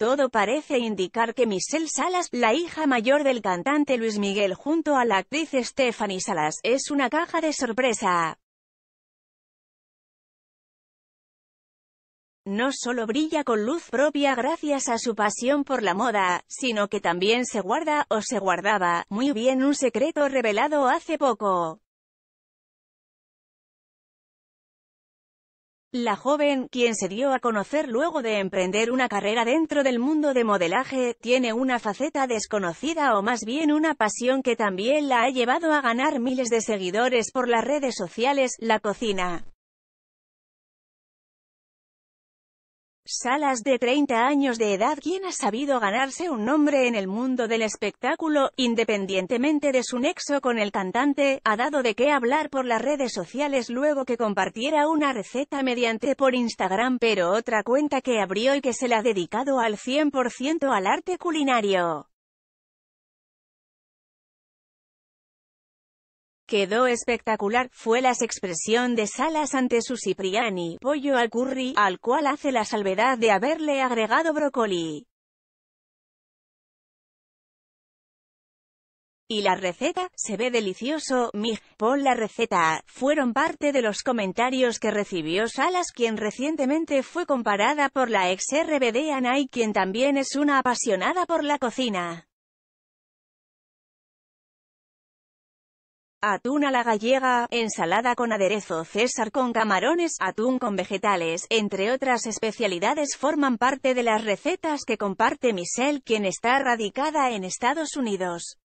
Todo parece indicar que Michelle Salas, la hija mayor del cantante Luis Miguel junto a la actriz Stephanie Salas, es una caja de sorpresa. No solo brilla con luz propia gracias a su pasión por la moda, sino que también se guarda, o se guardaba, muy bien un secreto revelado hace poco. La joven, quien se dio a conocer luego de emprender una carrera dentro del mundo de modelaje, tiene una faceta desconocida o más bien una pasión que también la ha llevado a ganar miles de seguidores por las redes sociales, la cocina. Salas de 30 años de edad quien ha sabido ganarse un nombre en el mundo del espectáculo, independientemente de su nexo con el cantante, ha dado de qué hablar por las redes sociales luego que compartiera una receta mediante por Instagram pero otra cuenta que abrió y que se la ha dedicado al 100% al arte culinario. quedó espectacular, fue la expresión de Salas ante su Cipriani, pollo al curry, al cual hace la salvedad de haberle agregado brócoli. y la receta, se ve delicioso, mig, pon la receta, fueron parte de los comentarios que recibió Salas quien recientemente fue comparada por la ex RBD y quien también es una apasionada por la cocina. Atún a la gallega, ensalada con aderezo César con camarones, atún con vegetales, entre otras especialidades forman parte de las recetas que comparte Michelle, quien está radicada en Estados Unidos.